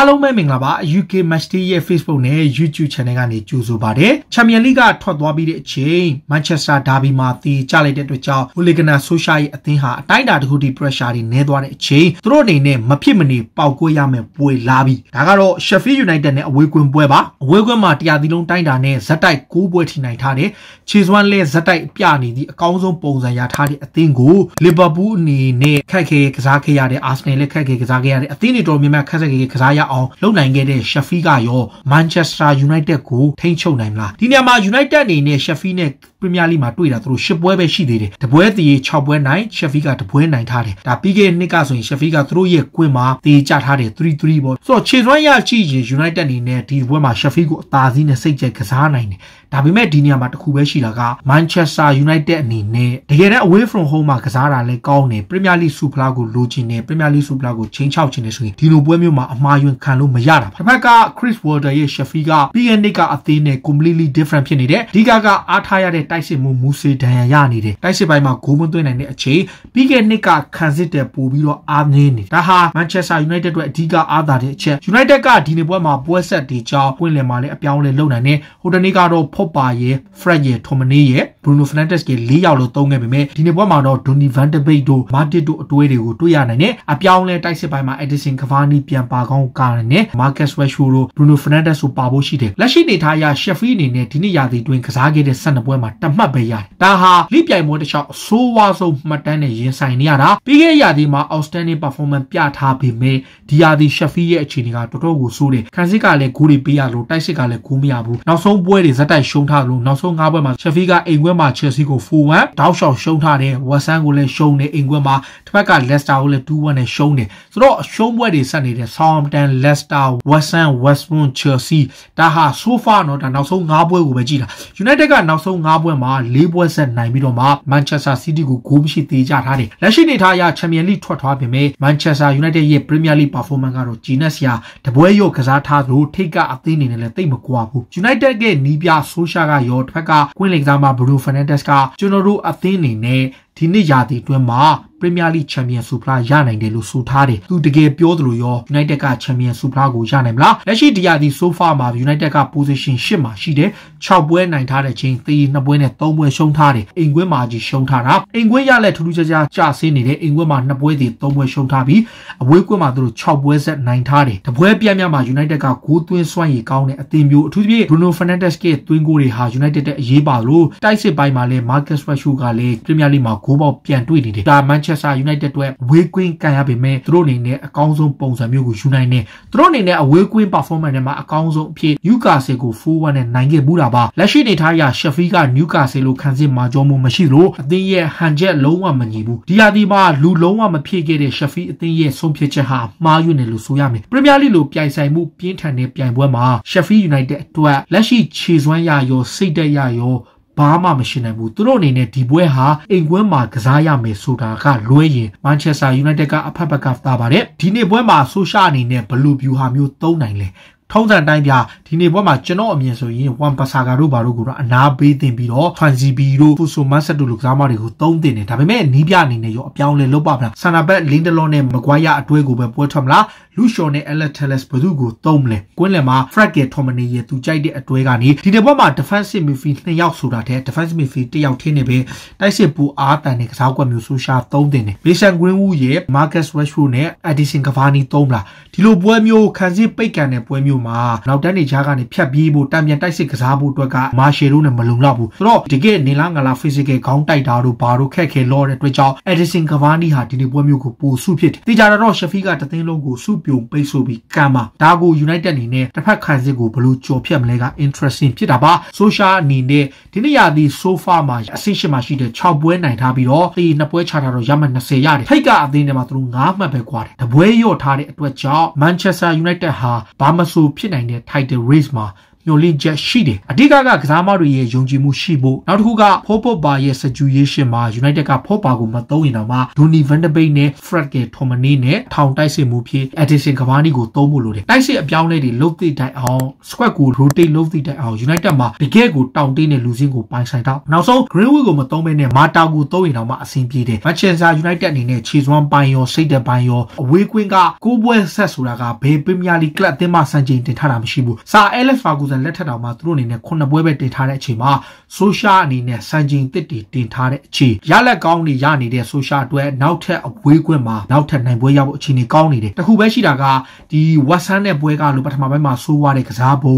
အားလုံးပဲမင်္ဂလာပါ UK Match Day ရဲ့ Facebook နဲ့ YouTube Channel ကနေကြိုဆိုပါတယ်။ Champions League ကထွက်သွားပြီးတဲ့အချိန် Manchester Derby မှာတီကျလိုက်တဲ့အတွက်ကြောင့် Hooligan Social ရဲ့အသင်းဟာအတိုင်းအတာတစ်ခုထိ pressure တွေနည်းသွားတဲ့အချိန်သူတို့အနေနဲ့မဖြစ်မနေပေါက်ကွဲရမယ်ပွဲလာပြီ။ဒါကတော့ Sheffield United နဲ့အဝေးကွင်းပွဲပါ။အဝေးကွင်းမှာတရားသီလုံးတိုင်းတာနဲ့ဇက်တိုက်6ပွဲထိနိုင်ထားတဲ့ခြေစွမ်းလဲဇက်တိုက်ပြနေသည့်အကောင်းဆုံးပုံစံရထားတဲ့အသင်းကို Liverpool အနေနဲ့ခက်ခဲကစားခဲ့ရတဲ့ Arsenal လည်းခက်ခဲကစားခဲ့ရတဲ့အသင်းတွေတော်များများခက်ခဲကစားရအောင်လုပ်နိုင်ခဲ့တဲ့ Shafi ကရော Manchester United ကိုထိန်းချုပ်နိုင်မလားဒီနေရာမှာ United အနေနဲ့ Shafi နဲ့ Premier League မှာတွေ့တာသူတို့၈ပွဲပဲရှိသေးတယ်တပွဲတည်း6ပွဲနိုင် Shafi ကတပွဲနိုင်ထားတယ်ဒါပြီးခဲ့တဲ့နှစ်ကဆိုရင် Shafi ကသူတို့ရဲ့ကွင်းမှာတေးကြထားတယ်3-3ပေါ့ဆိုတော့ခြေစွမ်းရကြည့်ရင် United အနေနဲ့ဒီပွဲမှာ Shafi ကိုအသာစီးနဲ့စိတ်ကြိုက်ကစားနိုင်တယ်ဒါပေမဲ့ဒီနေရာမှာတစ်ခုပဲရှိတာက Manchester United အနေနဲ့တကယ်တမ်း away from home မှာကစားတာလည်းကောင်းတယ် Premier League ဆူဖလားကိုလိုချင်တယ် Premier League ဆူဖလားကိုချင်းချောက်ချင်တယ်ဆိုရင်ဒီလိုပွဲမျိုးမှာအမှားယွင်းခံလို့မရတာပါပထမက Chris Wilder ရဲ့ Sheffield က PN ကအသေးနဲ့ completely different ဖြစ်နေတယ်အဓိကကအားထားရတဲ့တိုက်စစ်မှုမူစေဒဏ်ရာရနေတယ်တိုက်စစ်ပိုင်းမှာဂိုးမသွင်းနိုင်တဲ့အချိန်ပြီးခဲ့နှစ်ကခံစစ်တဲ့ပို့ပြီးတော့အားနည်းနေဒါဟာ Manchester United အတွက်အဓိကအားသာတဲ့အချက် United ကဒီနေ့ပွဲမှာပွဲဆက်တီကြောင်းဝင်လည်မှာလည်းအပြောင်းလဲလုပ်နိုင်တယ်ဟိုတနေ့ကတော့ဖော့ပါရဲ့ Fred ရဲ့ Tomane ရဲ့ Bruno Fernandes ရဲ့၄ယောက်လို့သုံးခဲ့ပေမဲ့ဒီနေ့ပွဲမှာတော့ Donny van de Beek တို့ Matic တို့အတွေးတွေကိုတွေ့ရနိုင်တယ်အပြောင်းလဲတိုက်စစ်ပိုင်းမှာ Edison Cavani ပြန်ပါကောင်းကာနိုင်တယ် Marcus Rashford တို့ Bruno Fernandes တို့ပါဖို့ရှိတယ်လက်ရှိနေထားရ Sheffield အနေနဲ့ဒီနေ့ရာသီတွင်ကစားခဲ့တဲ့12ပွဲမှာတမှတ်ပဲရတယ်ဒါဟာလိပြိုင်ပွဲတစ်လျှောက်အဆိုးဝါးဆုံးမှတ်တမ်းနဲ့ရင်ဆိုင်နေရတာပြီးခဲ့ရာသီမှာ outstanding performance ပြထားပေမဲ့ဒီရာသီ Sheffield ရဲ့အခြေအနေကတော်တော်ကိုဆိုးတယ်ခံစစ်ကလည်းဂိုးတွေပေးရလို့တိုက်စစ်ကလည်းဂိုးမရဘူးနောက်ဆုံးပွဲတွေဇက်တိုက်ရှုံးထားလို့နောက်ဆုံး၅ပွဲမှာရှက်ဖီကအိမ်ခွဲမှာချယ်ဆီကို4-1တောက်လျှောက်ရှုံးထားတယ်ဝက်ဆန်ကိုလည်းရှုံးတယ်အိမ်ခွဲမှာတစ်ဖက်ကလက်စတာကိုလည်း2-1နဲ့ရှုံးတယ်ဆိုတော့ရှုံးပွဲတွေဆက်နေတယ်ဆောင်းတန်လက်စတာဝက်ဆန်ဝက်စ်ဘွန်ချယ်ဆီဒါဟာဆိုဖာနော်ဒါနောက်ဆုံး၅ပွဲကိုပဲကြည့်တာ United ကနောက်ဆုံး၅ပွဲမှာ၄ပွဲဆက်နိုင်ပြီးတော့မှ Manchester City ကိုဂိုးမရှိသေးကြထားတယ်လက်ရှိနေထားအရ Champions League ထွက်သွားပေမဲ့ Manchester United ရဲ့ Premier League performance ကတော့ဂျီနက်စရာတပွဲရော့ကစားထားလို့ထိတ်ကအသင်းအနေနဲ့လည်းတိတ်မကွာဘူး United ရဲ့နီးပြဆဆိုရှာကရောထွက်ကကွင်းလင်ကစားမဘရူဖနန်ဒက်စ်ကကျွန်တော်တို့အသင်းအနေနဲ့ဒီနှစ်ရာသီအတွင်းမှာ Premier League Champion ဆုဖလားရနိုင်တယ်လို့ဆိုထားတယ်။သူတကယ်ပြောသလိုရော United က Champion ဆုဖလားကိုရနိုင်မလား။လက်ရှိဒီရာသီ so far မှာ United က position 10မှာရှိတယ်။6ပွဲနိုင်ထားတဲ့ချိန်သေ2ပွဲနဲ့3ပွဲရှုံးထားတယ်။အိမ်ကွင်းမှာကြီးရှုံးထားတာ။အိမ်ကွင်းရလက်ထူးထူးခြားခြားကျဆင်းနေတယ်။အိမ်ကွင်းမှာ2ပွဲသေး3ပွဲရှုံးထားပြီးအဝေးကွင်းမှာသူတို့6ပွဲဆက်နိုင်ထားတယ်။တပွဲပြတ်များမှာ United ကဂိုးသွင်းစွမ်းရည်ကောင်းတဲ့အသင်းမျိုးအထူးသဖြင့် Bruno Fernandes ရဲ့သွင်းဂိုးတွေဟာ United ရဲ့အရေးပါလို့တိုက်စစ်ပိုင်းမှာလည်း Marcus Rashford ကလည်း Premier League မှာဂိုးပေါက်ပြန်တွေ့နေတယ်။ဒါ Manchester Manchester United အတွက်ဝေးကွင်းကန်ရပေမဲ့သူတို့အနေနဲ့အကောင်းဆုံးပုံစံမျိုးကိုယူနိုင်တယ်သူတို့အနေနဲ့အဝေးကွင်း performance တွေမှာအကောင်းဆုံးအဖြစ် Newcastle ကို4-1နဲ့နိုင်ခဲ့မှုတာပါလက်ရှိနေထားရ Sheffield က Newcastle လိုခံစစ်မှာကြောမှုမရှိလို့အသင်းရဲ့ဟန်ချက်လုံးဝမညီဘူးဒီရာသီမှာလူလုံးဝမဖြစ်ခဲ့တဲ့ Sheffield အသင်းရဲ့ဆုံးဖြတ်ချက်ဟာမှားယွင်းတယ်လို့ဆိုရမယ် Premier League လိုပြိုင်ဆိုင်မှုပြင်းထန်တဲ့ပြိုင်ပွဲမှာ Sheffield United အတွက်လက်ရှိခြေစွမ်းရရောစိတ်ဓာတ်ရရောဘာမှမရှင်းနိုင်ဘူးသူတို့အနေနဲ့ဒီပွဲဟာအိမ်ကွင်းမှာကစားရမယ်ဆိုတာကလွဲရင် Manchester United ကအဖက်ဘက်ကတာပါတယ်ဒီနေ့ပွဲမှာဆိုရှာအနေနဲ့ဘလူးဗျူဟာမျိုးသုံးနိုင်လဲထုံးစံတိုင်းပြဒီနေ့ဘွဲမှာကျွန်တော်အမြင်ဆိုရင်ဝမ်ပါဆာဂါတို့ဘာတို့ကတော့အနာပေးတင်ပြီးတော့ထွန်စီဘီတို့ဖူဆိုမတ်ဆက်တို့လူကစားမတွေကိုသုံးတင်တယ်ဒါပေမဲ့နီးပြအနေနဲ့ရောအပြောင်းလဲလုပ်ပါမလားဆန်နာဘက်လင်းဒလော့နဲ့မကွိုင်းယာအတွဲကိုပဲပွဲထွက်မလားလူရှော်နဲ့အလက်တယ်လက်စ်ဘသူကိုသုံးမလဲကွင်းလယ်မှာဖရက်ကယ်ထော်မနီရဲ့သူကြိုက်တဲ့အတွဲကနေဒီနေ့ဘွဲမှာ defensive midfield နှစ်ယောက်ဆိုတာတဲ့ defensive midfield တစ်ယောက်ထင်းနေပဲတိုက်စစ်ပူအားတန်တဲ့ကစားကွက်မျိုးဆိုရှာသုံးတင်တယ်မေရှန်ဂရင်းဝူးရဲ့ Marcus Rashford နဲ့ Edison Cavani သုံးမလားဒီလိုပွဲမျိုးခံစစ်ပိတ်ကန်တဲ့ပွဲမျိုးတို့မှာနောက်တန်းနေကြားကနေဖြတ်ပြီးဖို့တံပြန်တိုက်စစ်ကစားဖို့အတွက်ကမာရှယ်တို့နဲ့မလုံလောက်ဘူးဆိုတော့ဒီကဲနေလားငလား physical ခေါင်းတိုက်တာတို့ဘာတို့ခက်ခဲလောတဲ့အတွက်ကြောင့် Edison Cavani ဟာဒီနေ့ပွဲမျိုးကိုပိုစုဖြစ်တယ်။တေချာတော့ Shafi ကတသင်းလုံးကိုစုပြုံပိတ်ဆို့ပြီးကမ်းပါဒါကို United အနေနဲ့တစ်ဖက်ခံစစ်ကိုဘယ်လိုကျော်ဖြတ်မလဲက interesting ဖြစ်တာပါ။ Social အနေနဲ့ဒီနေ့ရာသီ sofa မှာအဆင့်ရှစ်မှာရှိတဲ့6ပွဲနိုင်ထားပြီးတော့တေးနှစ်ပွဲချထားတော့ရမှတ်20ရတယ်။ထိတ်ကအသင်းထဲမှာသူတို့9မှတ်ပဲကွာတယ်။တပွဲရော့ထားတဲ့အတွက်ကြောင့် Manchester United ဟာဘာမဆိုဖြစ်နိုင်တဲ့ title race မှာမျှော်လင့်ချက်ရှိတယ်အဓိကကကစားမတွေရဲ့ယုံကြည်မှုရှိဖို့နောက်တစ်ခုကဖိုးပေါ့ပါရဲ့ situation မှာ United ကဖိုးပါကိုမသုံးရင်တော့မှ Donny van de Beek နဲ့ Fred က Tomani နဲ့ထောင်တိုက်စစ်မှုဖြစ် Edison Cavani ကိုသုံးဖို့လိုတယ်တိုက်စစ်အပြောင်းလဲတွေလုပ်သိတိုင်အောင် squad ကို rotate လုပ်သိတိုင်အောင် United မှာတကယ်ကိုတောင့်တင်းတဲ့လူစင်းကိုပိုင်ဆိုင်တော့နောက်ဆုံး Greenwood ကိုမသုံးဘဲနဲ့မာတာကိုသုံးရင်တော့မှအဆင်ပြေတယ် Manchester United အနေနဲ့ခြေစွမ်းပိုင်းရောစိတ်ဓာတ်ပိုင်းရောအဝေးကွင်းကကိုးပွဲဆက်ဆိုတာကဘယ် Premier League ကလပ်အသင်းမှစံချိန်တင်ထားတာမရှိဘူးစာ Alex Ferguson Johnson လက်ထက်တော်မှာသူတို့အနေနဲ့ခုနှစ်ပွဲပဲတင်ထားတဲ့အချိန်မှာဆိုရှာအနေနဲ့စံချိန်သစ်တွေတင်ထားတဲ့အချိန်ရလက်ကောင်းတွေရနေတဲ့ဆိုရှာအတွက်နောက်ထပ်အဝေးကွင်းမှာနောက်ထပ်နိုင်ပွဲရဖို့အခြေအနေကောင်းနေတယ်တခုပဲရှိတာကဒီ Watson နဲ့ပွဲကလို့ပထမပိုင်းမှာဆိုးွားတဲ့ကစားပုံ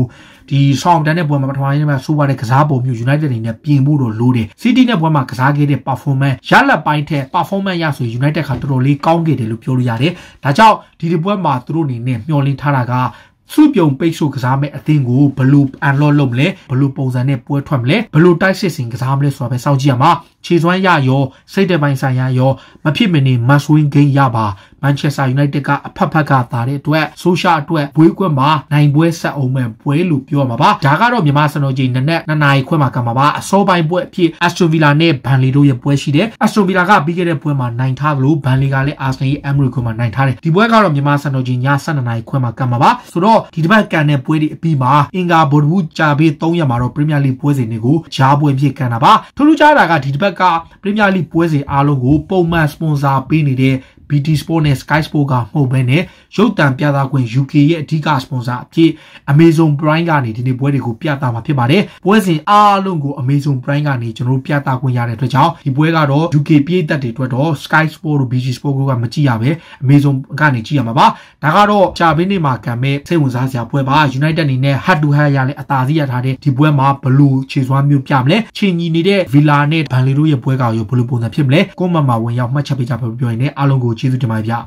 ဒီ Southampton နဲ့ပွဲမှာပထမပိုင်းမှာဆိုးွားတဲ့ကစားပုံမျိုး United အနေနဲ့ပြင်ဖို့တော့လိုတယ် City နဲ့ပွဲမှာကစားခဲ့တဲ့ performance ရလက်ပိုင်းထက် performance ရဆို United ကတော်တော်လေးကောင်းခဲ့တယ်လို့ပြောလို့ရတယ်ဒါကြောင့်ဒီဒီပွဲမှာသူတို့အနေနဲ့မျှော်လင့်ထားတာကစုပြုံပိတ်ဆို့ကစားမဲ့အသင်းကိုဘလို့အန်လော့လုပ်မလဲဘလို့ပုံစံနဲ့ပွဲထွက်မလဲဘလို့တိုက်စစ်စင်ကစားမလဲဆိုတာပဲစောင့်ကြည့်ရမှာခြေစွမ်းရရောစိတ်တပိုင်းဆိုင်ရာရောမဖြစ်မနေ must win game ရပါမန်ချက်စတာယူနိုက်တက်ကအဖက်ဖက်ကသာတဲ့အတွက်ဆိုရှာအတွက်ဘွေးကွက်မှာနိုင်ပွဲဆက်အောင်မဲ့ပွဲလို့ပြောမှာပါဒါကတော့မြန်မာစံတော်ချိန်နနက်2နာရီခွဲမှာကမှာပါအစောပိုင်းပွဲအဖြစ် Aston Villa နဲ့ Burnley တို့ရဲ့ပွဲရှိတယ် Aston Villa ကပြီးခဲ့တဲ့ပွဲမှာနိုင်ထားသလို Burnley ကလည်း Arsenal ရဲ့ Emirates မှာနိုင်ထားတယ်ဒီပွဲကတော့မြန်မာစံတော်ချိန်ည7နာရီခွဲမှာကမှာပါဆိုတော့ဒီတစ်ပတ်ကန်တဲ့ပွဲတွေအပြီးမှာအင်္ဂါဘော်ဒဘူးကြာပြီး3ရက်မှာတော့ Premier League ပွဲစဉ်တွေကိုရှားပွဲဖြစ်ကန်တာပါထူးထူးခြားတာကဒီတစ်ပတ်က Premier League ပွဲစဉ်အားလုံးကိုပုံမှန်စပွန်ဆာပေးနေတဲ့ BT Sport နဲ့ Sky Sport ကမဟုတ်ဘဲနဲ့ရုပ်သံပြသခွင့် UK ရဲ့အဓိကစပွန်ဆာအဖြစ် Amazon Prime ကနေဒီနေ့ပွဲတွေကိုပြသမှာဖြစ်ပါတယ်။ပွဲစဉ်အားလုံးကို Amazon Prime ကနေကျွန်တော်တို့ပြသခွင့်ရတဲ့အတွက်ကြောင့်ဒီပွဲကတော့ UK ပြည်သက်တွေအတွက်တော့ Sky Sport တို့ BT Sport ကမကြည့်ရပဲ Amazon ကနေကြည့်ရမှာပါ။ဒါကတော့ကြာပင်းနေမှာကံမဲ့စိတ်ဝင်စားစရာပွဲပါ United အနေနဲ့ head to head ရလဲအသာစီးရထားတဲ့ဒီပွဲမှာဘလူးခြေစွမ်းမျိုးပြမလဲ။ချိန်ညီနေတဲ့ Villa နဲ့ Burnley တို့ရဲ့ပွဲကရောဘလူးပုံစံဖြစ်မလဲ။ကိုမမဝင်ရောက်မှတ်ချက်ပေးကြပါပြောရင်လည်းအားလုံးကိုကျေးဇူးတင်ပါတယ်ဗျ။